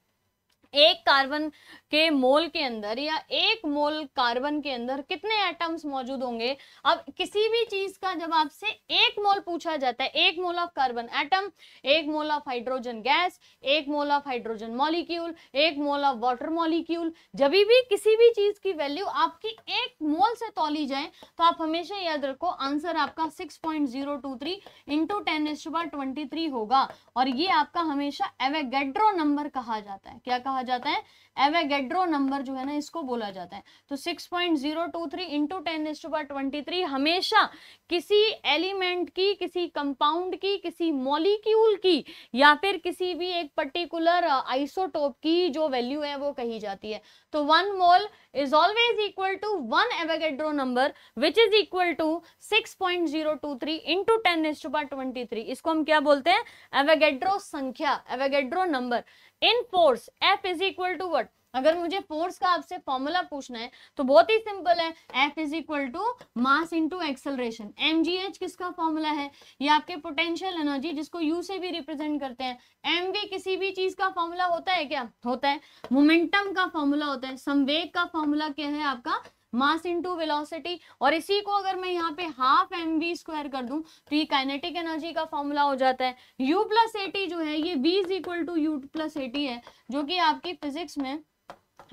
एक कार्बन के मोल के अंदर या एक मोल कार्बन के अंदर कितने एटम्स मौजूद होंगे अब किसी भी चीज का जब आपसे एक मोल पूछा जाता है एक मोल ऑफ कार्बन एटम एक मोल ऑफ हाइड्रोजन गैस एक मोल ऑफ हाइड्रोजन मॉलिक्यूल एक मोल ऑफ वाटर मॉलिक्यूल जब भी किसी भी चीज की वैल्यू आपकी एक मोल से तोली जाए तो आप हमेशा याद रखो आंसर आपका six point zero two three into ten is twenty three होगा और ये आपका हमेशा एवेगेड्रो नंबर कहा जाता है क्या कहा कहा जाता है एवेगेड्रो नंबर जो है ना इसको बोला जाता है तो 6.023 point zero two three into ten is twenty three हमेशा किसी एलिमेंट की किसी कंपाउंड की किसी मॉलिक्यूल की या फिर किसी भी एक पर्टिकुलर आइसोटोप uh, की जो वैल्यू है वो कही जाती है तो one mole is always equal to one Avogadro number which is equal to six point zero two three into ten is to twenty three इसको हम क्या बोलते हैं एवेगेड्रो संख्या Avogadro number in force F is equal to what अगर मुझे force का आपसे फॉर्मूला पूछना है तो बहुत ही सिंपल है F is equal to mass into acceleration M G H किसका फॉर्मूला है ये आपके पोटेंशियल एनर्जी जिसको यू से भी रिप्रेजेंट करते हैं एम वी किसी भी चीज का फॉर्मूला होता है क्या होता है मोमेंटम का फॉर्मूला होता है संवेग का फॉर्मूला क्या है आपका मास इनटू वेलोसिटी और इसी को अगर मैं यहाँ पे हाफ एम वी स्क्वायर कर दूं तो ये काइनेटिक एनर्जी का फॉर्मूला हो जाता है यू प्लस एटी जो है ये V is equal to U plus at है जो कि आपकी फिजिक्स में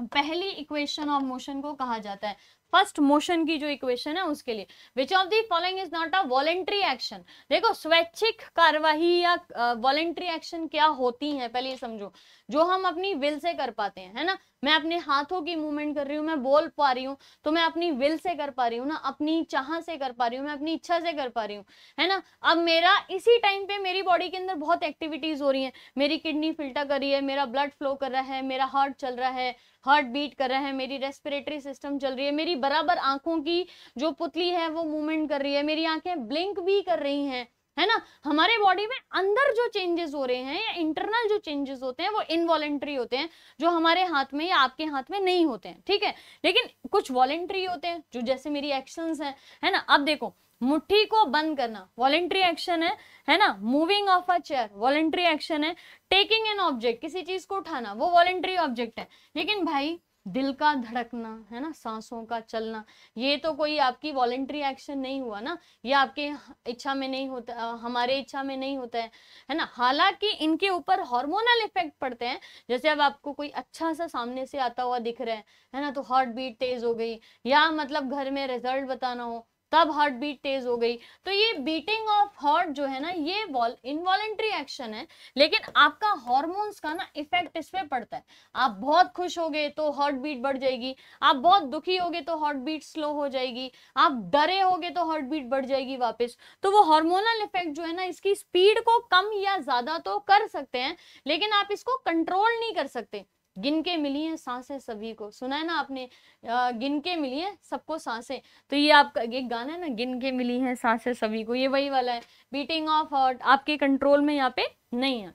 पहली इक्वेशन ऑफ मोशन को कहा जाता है फर्स्ट मोशन की जो इक्वेशन है उसके लिए which of the following is not a voluntary action देखो स्वैच्छिक कार्यवाही या वॉलेंट्री एक्शन क्या होती है पहले ये समझो जो हम अपनी विल से कर पाते हैं है ना मैं अपने हाथों की मूवमेंट कर रही हूँ मैं बोल पा रही हूँ तो मैं अपनी विल से कर पा रही हूँ ना अपनी चाह से कर पा रही हूँ मैं अपनी इच्छा से कर पा रही हूँ है ना अब मेरा इसी टाइम पे मेरी बॉडी के अंदर बहुत एक्टिविटीज हो रही है मेरी किडनी फिल्टर कर रही है मेरा ब्लड फ्लो कर रहा है मेरा हार्ट चल रहा है हार्ट बीट कर रहा है मेरी रेस्पिरेटरी सिस्टम चल रही है मेरी बराबर आंखों की जो पुतली है वो मूवमेंट कर रही है मेरी आंखें ब्लिंक भी कर रही हैं है ना हमारे बॉडी में अंदर जो चेंजेस हो रहे हैं या इंटरनल जो चेंजेस होते हैं वो इनवॉलेंट्री होते हैं जो हमारे हाथ में या आपके हाथ में नहीं होते हैं ठीक है लेकिन कुछ वॉलेंट्री होते हैं जो जैसे मेरी एक्शन है, है ना अब देखो मुट्ठी को बंद करना वॉलेंट्री एक्शन है है ना moving of a chair voluntary action है टेकिंग एन ऑब्जेक्ट किसी चीज को उठाना वो वॉलेंट्री ऑब्जेक्ट है लेकिन भाई दिल का धड़कना है ना सांसों का चलना ये तो कोई आपकी वॉलेंट्री एक्शन नहीं हुआ ना ये आपके इच्छा में नहीं होता हमारे इच्छा में नहीं होता है है ना हालांकि इनके ऊपर हार्मोनल इफेक्ट पड़ते हैं जैसे अब आपको कोई अच्छा सा सामने से आता हुआ दिख रहा है है ना तो हार्ट बीट तेज हो गई या मतलब घर में रिजल्ट बताना हो तब हार्ट बीट तेज हो गई तो ये बीटिंग ऑफ हार्ट जो है ना ये इनवॉलेंट्री एक्शन है लेकिन आपका हॉर्मोन्स का ना इफेक्ट इसमें पड़ता है आप बहुत खुश हो गए तो हार्ट बीट बढ़ जाएगी आप बहुत दुखी हो गए तो हार्ट बीट स्लो हो जाएगी आप डरे हो गए तो हार्ट बीट बढ़ जाएगी वापस तो वो हॉर्मोनल इफेक्ट जो है ना इसकी स्पीड को कम या ज्यादा तो कर सकते हैं लेकिन आप इसको कंट्रोल नहीं कर सकते गिन के मिली हैं सांसें सभी को सुना है ना आपने गिन के मिली हैं सबको सांसें तो ये आपका एक गाना है ना गिन के मिली हैं सांसें सभी को ये वही वाला है बीटिंग ऑफ हार्ट आपके कंट्रोल में यहाँ पे नहीं है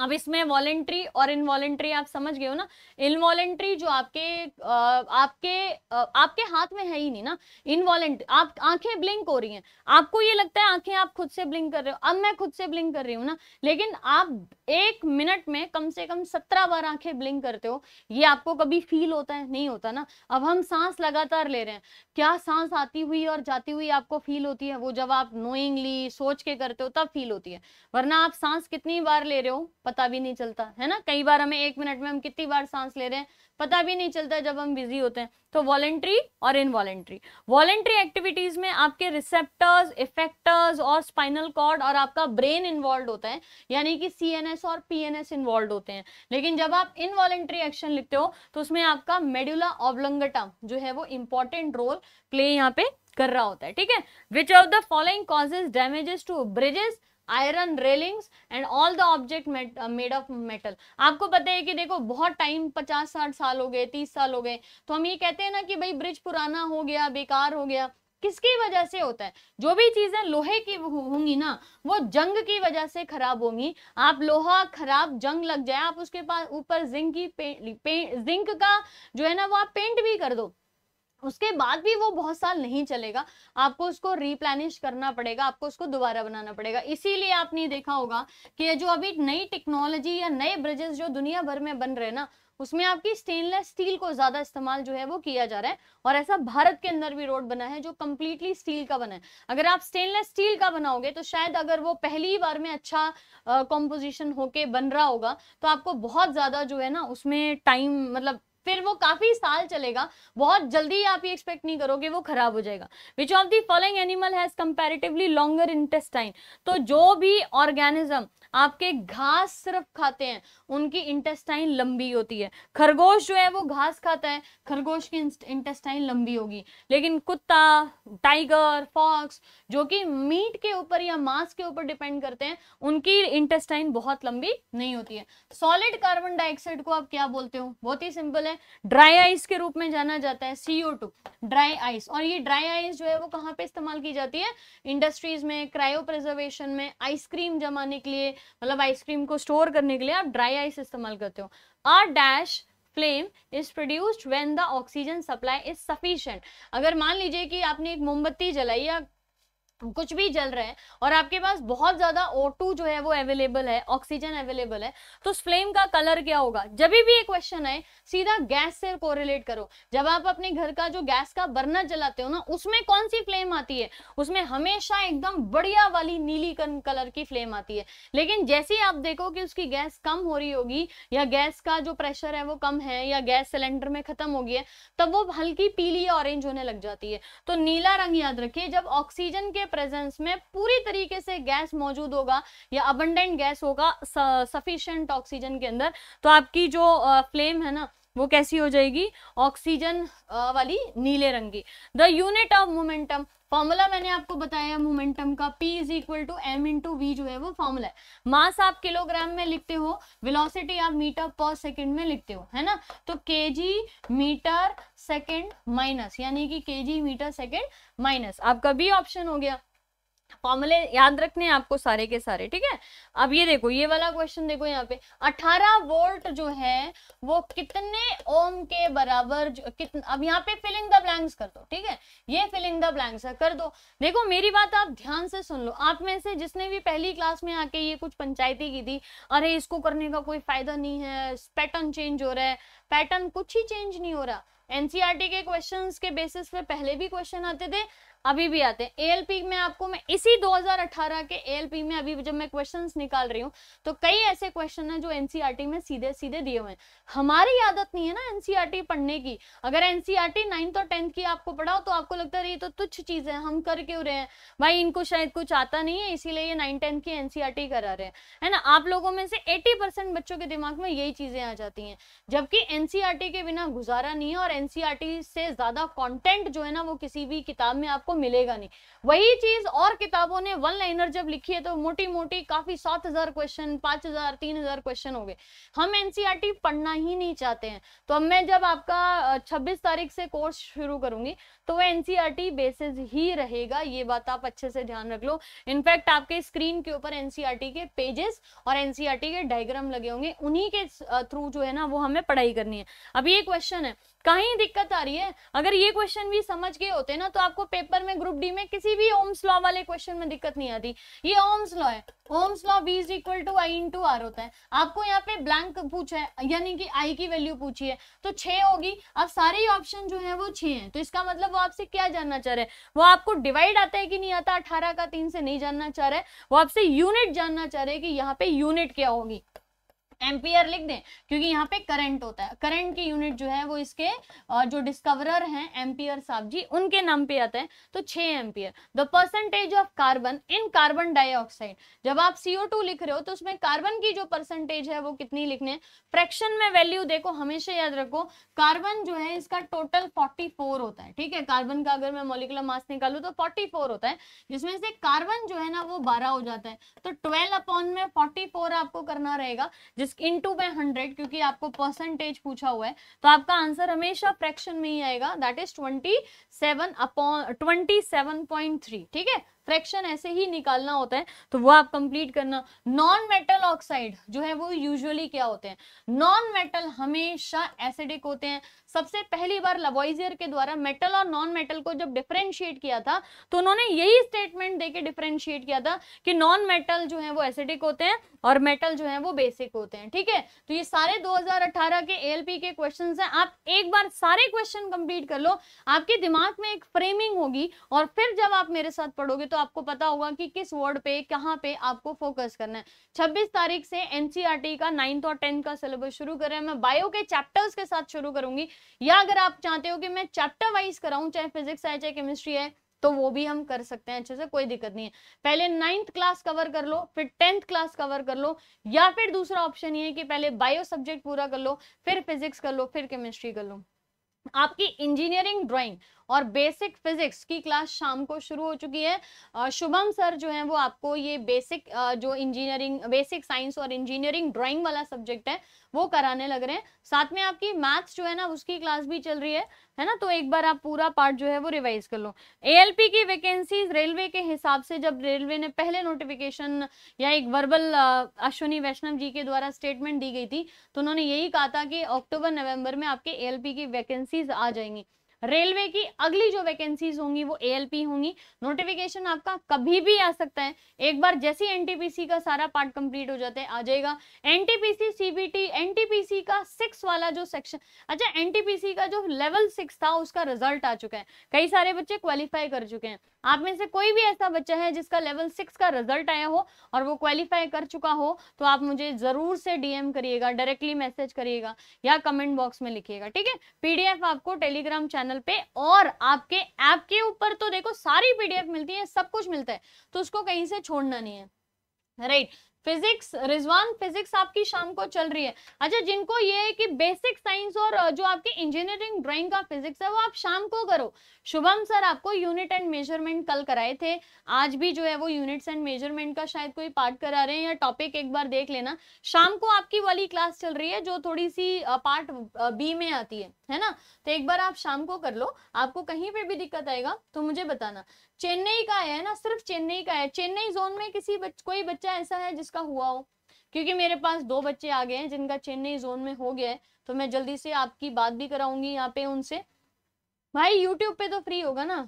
अब इसमें वॉलेंट्री और इनवॉलेंट्री आप समझ गए हो ना इनवॉलेंट्री जो आपके आपके आपके हाथ में है ही नहीं ना इनवॉलेंट्री आप आंखें ब्लिंक हो रही हैं आपको ये लगता है आंखें आप खुद से ब्लिंक कर रहे हो अब मैं खुद से ब्लिंक कर रही हूँ ना लेकिन आप एक मिनट में कम से कम सत्रह बार आंखें ब्लिंक करते हो ये आपको कभी फील होता है नहीं होता ना अब हम सांस लगातार ले रहे हैं क्या सांस आती हुई और जाती हुई आपको फील होती है वो जब आप नोइंगली सोच के करते हो तब फील होती है वरना आप सांस कितनी बार ले रहे हो पता भी नहीं चलता है ना कई बार हमें एक मिनट में हम कितनी बार सांस ले रहे हैं पता भी नहीं चलता जब हम बिजी होते हैं तो वॉलेंट्री और इनवॉलेंट्री वॉलेंट्री एक्टिविटीज में आपके रिसेप्टर्स इफेक्टर्स और स्पाइनल कॉर्ड और आपका ब्रेन इन्वॉल्व होता है यानी कि सी और पी इन्वॉल्व होते हैं लेकिन जब आप इनवॉलेंट्री एक्शन लिखते हो तो उसमें आपका मेड्यूला ऑब्लंगटा जो है वो इंपॉर्टेंट रोल प्ले यहाँ पे कर रहा होता है ठीक है which of the following causes damages to bridges iron railings and all the object made of metal आपको पता है कि देखो बहुत टाइम पचास साठ साल हो गए तीस साल हो गए तो हम ये कहते हैं ना कि भाई ब्रिज पुराना हो गया बेकार हो गया किसकी वजह से होता है जो भी चीजें लोहे की होंगी ना वो जंग की वजह से खराब होंगी आप लोहा खराब जंग लग जाए आप उसके पास ऊपर जिंक की पे, पे, जिंक का जो है ना वो आप पेंट भी कर दो उसके बाद भी वो बहुत साल नहीं चलेगा आपको उसको रिप्लेनिश करना पड़ेगा आपको उसको दोबारा बनाना पड़ेगा इसीलिए आपने देखा होगा कि जो अभी नई टेक्नोलॉजी या नए ब्रिजेस जो दुनिया भर में बन रहे हैं ना उसमें आपकी स्टेनलेस स्टील को ज्यादा इस्तेमाल जो है वो किया जा रहा है और ऐसा भारत के अंदर भी रोड बना है जो कम्प्लीटली स्टील का बना है अगर आप स्टेनलेस स्टील का बनाओगे तो शायद अगर वो पहली बार में अच्छा कॉम्पोजिशन होके बन रहा होगा तो आपको बहुत ज्यादा जो है ना उसमें टाइम मतलब फिर वो काफी साल चलेगा बहुत जल्दी आप ये एक्सपेक्ट नहीं करोगे वो खराब हो जाएगा which of the following animal has comparatively longer intestine तो जो भी ऑर्गेनिज्म आपके घास सिर्फ खाते हैं उनकी इंटेस्टाइन लंबी होती है खरगोश जो है वो घास खाता है खरगोश की इंटेस्टाइन लंबी होगी लेकिन कुत्ता टाइगर फॉक्स जो कि मीट के ऊपर या मांस के ऊपर डिपेंड करते हैं उनकी इंटेस्टाइन बहुत लंबी नहीं होती है सॉलिड कार्बन डाइऑक्साइड को आप क्या बोलते हो बहुत ही सिंपल है ड्राई आइस के रूप में जाना जाता है सीओ ड्राई आइस और ये ड्राई आइस जो है वो कहाँ पे इस्तेमाल की जाती है इंडस्ट्रीज में क्रायो प्रिजर्वेशन में आइसक्रीम जमाने के लिए मतलब आइसक्रीम को स्टोर करने के लिए आप ड्राई आइस इस्तेमाल करते हो a dash flame is produced when the oxygen supply is sufficient अगर मान लीजिए कि आपने एक मोमबत्ती जलाई या कुछ भी जल रहे हैं और आपके पास बहुत ज्यादा O2 जो है वो अवेलेबल है ऑक्सीजन अवेलेबल है तो उस फ्लेम का कलर क्या होगा जब भी ये क्वेश्चन आए सीधा गैस से कोरिलेट करो जब आप अपने घर का जो गैस का बर्नर जलाते हो ना उसमें कौन सी फ्लेम आती है उसमें हमेशा एकदम बढ़िया वाली नीली कलर की फ्लेम आती है लेकिन जैसे ही आप देखो कि उसकी गैस कम हो रही होगी या गैस का जो प्रेशर है वो कम है या गैस सिलेंडर में खत्म हो गई है तब वो हल्की पीली ऑरेंज होने लग जाती है तो नीला रंग याद रखिए जब ऑक्सीजन के प्रेजेंस में पूरी तरीके से गैस मौजूद होगा या अबंडेंट गैस होगा सफिशियंट ऑक्सीजन के अंदर तो आपकी जो फ्लेम है ना वो कैसी हो जाएगी ऑक्सीजन वाली नीले रंग की the unit of momentum formula मैंने आपको बताया मोमेंटम का p is equal to M into V जो है वो फॉर्मूला है मास आप किलोग्राम में लिखते हो वेलोसिटी आप मीटर पर सेकंड में लिखते हो है ना तो जी मीटर सेकंड माइनस यानी कि जी मीटर सेकंड माइनस आपका बी ऑप्शन हो गया फॉर्मूले याद रखने हैं आपको सारे के सारे ठीक है अब ये देखो ये वाला क्वेश्चन देखो यहाँ पे 18 वोल्ट जो है वो कितने ओम के बराबर कितन, अब यहाँ पे फिलिंग द ब्लैंक्स कर दो ठीक है ये फिलिंग द ब्लैंक्स है कर दो देखो मेरी बात आप ध्यान से सुन लो आप में से जिसने भी पहली क्लास में आके ये कुछ पंचायती की थी अरे इसको करने का कोई फायदा नहीं है पैटर्न चेंज हो रहा है पैटर्न कुछ ही चेंज नहीं हो रहा एनसीईआरटी e के क्वेश्चंस के बेसिस पे पहले भी क्वेश्चन आते थे अभी भी आते हैं एएलपी में आपको मैं इसी 2018 के एएलपी में अभी जब मैं क्वेश्चंस निकाल रही हूँ तो कई ऐसे क्वेश्चन हैं जो एनसीईआरटी e में सीधे सीधे दिए हुए हैं हमारी आदत नहीं है ना एनसीईआरटी e पढ़ने की अगर एनसीईआरटी नाइन्थ e और टेंथ की आपको पढ़ाओ तो आपको लगता है ये तो तुच्छ चीज है हम कर क्यों रहे हैं भाई इनको शायद कुछ आता नहीं है इसीलिए ये नाइन टेंथ की एनसीईआरटी करा रहे हैं है ना आप लोगों में से एटी बच्चों के दिमाग में यही चीजें आ जाती हैं जबकि एनसीईआरटी के बिना गुजारा नहीं है और एनसीईआरटी से ज्यादा कॉन्टेंट जो है ना वो किसी भी किताब में आपको आपको मिलेगा नहीं वही चीज और किताबों ने वन लाइनर जब लिखी है तो मोटी मोटी काफी सात हजार क्वेश्चन पांच हजार तीन हजार क्वेश्चन हो गए हम एनसीईआरटी e पढ़ना ही नहीं चाहते हैं तो अब मैं जब आपका छब्बीस तारीख से कोर्स शुरू करूंगी तो वह एनसीईआरटी बेसिस e ही रहेगा ये बात आप अच्छे से ध्यान रख लो इनफैक्ट आपके स्क्रीन के ऊपर एनसीईआरटी e के पेजेस और एनसीईआरटी के डायग्राम लगे होंगे उन्हीं के थ्रू जो है ना वो हमें पढ़ाई करनी है अब ये क्वेश्चन है कहीं दिक्कत आ रही है अगर ये क्वेश्चन भी समझ गए होते ना तो आपको पेपर अगर मैं ग्रुप डी में किसी भी ओम्स लॉ वाले क्वेश्चन में दिक्कत नहीं आती ये ओम्स लॉ है Ohm's law V is equal to I into R होता है आपको यहाँ पे ब्लैंक पूछा है यानी कि आई की वैल्यू पूछी है तो छः होगी अब सारे ऑप्शन जो है वो छे हैं तो इसका मतलब वो आपसे क्या जानना चाह रहे हैं वो आपको डिवाइड आता है कि नहीं आता अठारह का तीन से नहीं जानना चाह रहे वो आपसे यूनिट जानना चाह रहे हैं कि यहाँ पे यूनिट क्या होगी एम्पियर लिख दें क्योंकि यहाँ पे करंट होता है करंट की यूनिट जो है वो इसके जो डिस्कवरर हैं एम्पियर साहब जी उनके नाम पे आते हैं तो छः ampere the percentage of carbon in carbon dioxide जब आप CO2 लिख रहे हो तो उसमें कार्बन की जो परसेंटेज है वो कितनी लिखने फ्रैक्शन में वैल्यू देखो हमेशा याद रखो कार्बन जो है इसका टोटल फोर्टी होता है ठीक है कार्बन का अगर मैं मोलिकुलर मास निकालू तो फोर्टी होता है जिसमें से कार्बन जो है ना वो बारह हो जाता है तो ट्वेल्व अपॉन में फोर्टी आपको करना रहेगा जिस इन टू बाई हंड्रेड क्योंकि आपको परसेंटेज पूछा हुआ है तो आपका आंसर हमेशा फ्रैक्शन में ही आएगा that is twenty seven upon twenty seven point three ठीक है फ्रैक्शन ऐसे ही निकालना होता है तो वो आप कंप्लीट करना नॉन मेटल ऑक्साइड जो है वो यूजुअली क्या होते हैं नॉन मेटल हमेशा एसिडिक होते हैं सबसे पहली बार लवॉइजियर के द्वारा मेटल और नॉन मेटल को जब डिफ्रेंशिएट किया था तो उन्होंने यही स्टेटमेंट देके डिफ्रेंशिएट किया था कि नॉन मेटल जो है वो एसिडिक होते हैं और मेटल जो है वो बेसिक होते हैं ठीक है तो ये सारे 2018 के एएलपी के क्वेश्चंस हैं आप एक बार सारे क्वेश्चन कंप्लीट कर लो आपके दिमाग में एक फ्रेमिंग होगी और फिर जब आप मेरे साथ पढ़ोगे तो आपको पता होगा कि किस वर्ड पे कहाँ पे आपको फोकस करना है छब्बीस तारीख से एनसीईआरटी e का नाइन्थ और टेंथ का सिलेबस शुरू कर रहे हैं मैं बायो के चैप्टर्स के साथ शुरू करूंगी या अगर आप चाहते हो कि मैं चैप्टर वाइज कराऊं चाहे फिजिक्स है चाहे केमिस्ट्री है तो वो भी हम कर सकते हैं अच्छे से कोई दिक्कत नहीं है पहले नाइन्थ क्लास कवर कर लो फिर टेंथ क्लास कवर कर लो या फिर दूसरा ऑप्शन ये है कि पहले बायो सब्जेक्ट पूरा कर लो फिर फिजिक्स कर लो फिर केमिस्ट्री कर लो आपकी इंजीनियरिंग ड्राइंग और बेसिक फिजिक्स की क्लास शाम को शुरू हो चुकी है शुभम सर जो है वो आपको ये बेसिक जो इंजीनियरिंग बेसिक साइंस और इंजीनियरिंग ड्राइंग वाला सब्जेक्ट है वो कराने लग रहे हैं साथ में आपकी मैथ्स जो है ना उसकी क्लास भी चल रही है है ना तो एक बार आप पूरा पार्ट जो है वो रिवाइज कर लो एएलपी की वैकेंसीज रेलवे के हिसाब से जब रेलवे ने पहले नोटिफिकेशन या एक वर्बल अश्विनी वैष्णव जी के द्वारा स्टेटमेंट दी गई थी तो उन्होंने यही कहा था कि अक्टूबर नवंबर में आपके एएलपी की वैकेंसीज आ जाएंगी रेलवे की अगली जो वैकेंसीज होंगी वो एएलपी होंगी नोटिफिकेशन आपका कभी भी आ सकता है एक बार जैसे एनटीपीसी का सारा पार्ट कंप्लीट हो जाता है आ जाएगा एनटीपीसी सीबीटी एनटीपीसी का सिक्स वाला जो सेक्शन अच्छा एनटीपीसी का जो लेवल सिक्स था उसका रिजल्ट आ चुका है कई सारे बच्चे क्वालिफाई कर चुके हैं आप में से कोई भी ऐसा बच्चा है जिसका लेवल सिक्स का रिजल्ट आया हो और वो क्वालिफाई कर चुका हो तो आप मुझे जरूर से डीएम करिएगा डायरेक्टली मैसेज करिएगा या कमेंट बॉक्स में लिखिएगा ठीक है पीडीएफ आपको टेलीग्राम चैनल पे और आपके ऐप के ऊपर तो देखो सारी पीडीएफ मिलती है सब कुछ मिलता है तो उसको कहीं से छोड़ना नहीं है right right. Physics Rizwan physics आपकी शाम को चल रही है अच्छा जिनको ये है कि बेसिक साइंस और जो आपके इंजीनियरिंग ड्राइंग का फिजिक्स है वो आप शाम को करो शुभम सर आपको यूनिट एंड मेजरमेंट कल कराए थे आज भी जो है वो यूनिट्स एंड मेजरमेंट का शायद कोई पार्ट करा रहे हैं या टॉपिक एक बार देख लेना शाम को आपकी वाली क्लास चल रही है जो थोड़ी सी पार्ट बी में आती है है ना तो एक बार आप शाम को कर लो आपको कहीं पे भी दिक्कत आएगा तो मुझे बताना चेन्नई का है ना सिर्फ चेन्नई का है चेन्नई जोन में किसी बच, कोई बच्चा ऐसा है का हुआ हो क्योंकि मेरे पास दो बच्चे आ गए हैं जिनका चेन्नई जोन में हो गया है तो मैं जल्दी से आपकी बात भी कराऊंगी यहाँ पे उनसे भाई यूट्यूब पे तो फ्री होगा ना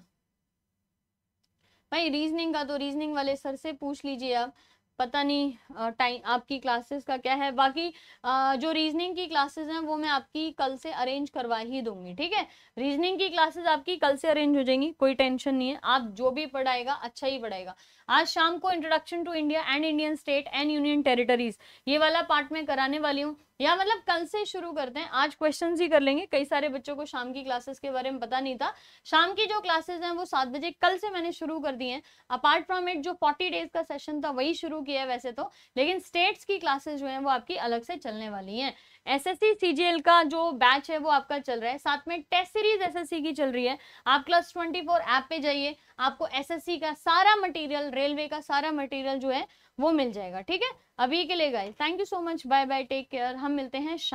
भाई रीजनिंग का तो रीजनिंग वाले सर से पूछ लीजिए आप पता नहीं टाइम आपकी क्लासेस का क्या है बाकी आ, जो रीजनिंग की क्लासेस हैं वो मैं आपकी कल से अरेंज करवा ही दूंगी ठीक है रीजनिंग की क्लासेस आपकी कल से अरेंज हो जाएंगी कोई टेंशन नहीं है आप जो भी पढ़ाएगा अच्छा ही पढ़ाएगा आज शाम को introduction to India and Indian state and union territories ये वाला पार्ट में कराने वाली हूँ या मतलब कल से शुरू करते हैं आज क्वेश्चन ही कर लेंगे कई सारे बच्चों को शाम की क्लासेस के बारे में पता नहीं था शाम की जो क्लासेस हैं वो सात बजे कल से मैंने शुरू कर दी हैं अपार्ट फ्रॉम इट जो फोर्टी डेज का सेशन था वही शुरू किया है वैसे तो लेकिन स्टेट्स की क्लासेस जो हैं वो आपकी अलग से चलने वाली हैं एसएससी सीजीएल का जो बैच है वो आपका चल रहा है साथ में टेस्ट सीरीज एसएससी की चल रही है आप क्लास 24 ऐप पे जाइए आपको एसएससी का सारा मटेरियल रेलवे का सारा मटेरियल जो है वो मिल जाएगा ठीक है अभी के लिए guys thank you so much bye bye take care हम मिलते हैं